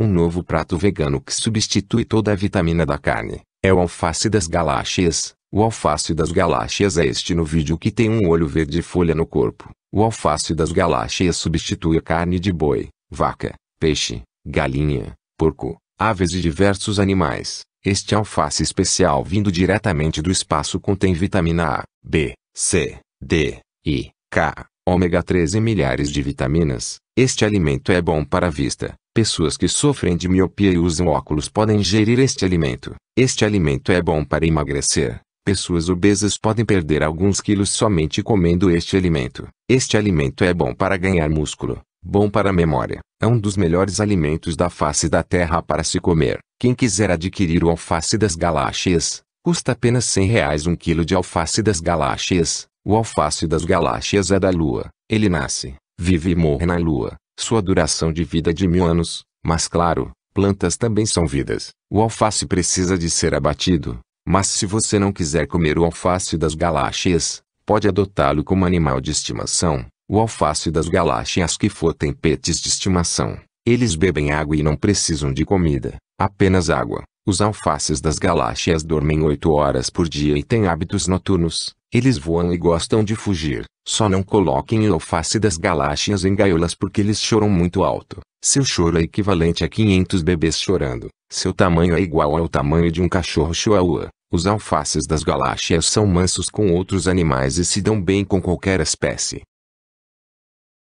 Um novo prato vegano que substitui toda a vitamina da carne. É o alface das galáxias. O alface das galáxias é este no vídeo que tem um olho verde e folha no corpo. O alface das galáxias substitui a carne de boi, vaca, peixe, galinha, porco, aves e diversos animais. Este alface especial vindo diretamente do espaço contém vitamina A, B, C, D, I, K, ômega 3 e milhares de vitaminas. Este alimento é bom para a vista, Pessoas que sofrem de miopia e usam óculos podem ingerir este alimento. Este alimento é bom para emagrecer. Pessoas obesas podem perder alguns quilos somente comendo este alimento. Este alimento é bom para ganhar músculo, bom para a memória. É um dos melhores alimentos da face da terra para se comer. Quem quiser adquirir o alface das galáxias, custa apenas 100 reais um quilo de alface das galáxias. O alface das galáxias é da lua. Ele nasce, vive e morre na lua. Sua duração de vida é de mil anos, mas claro, plantas também são vidas. O alface precisa de ser abatido, mas se você não quiser comer o alface das galáxias, pode adotá-lo como animal de estimação. O alface das galáxias que for tem petes de estimação. Eles bebem água e não precisam de comida, apenas água. Os alfaces das galáxias dormem oito horas por dia e têm hábitos noturnos. Eles voam e gostam de fugir. Só não coloquem o alface das galáxias em gaiolas porque eles choram muito alto. Seu choro é equivalente a 500 bebês chorando. Seu tamanho é igual ao tamanho de um cachorro chihuahua. Os alfaces das galáxias são mansos com outros animais e se dão bem com qualquer espécie.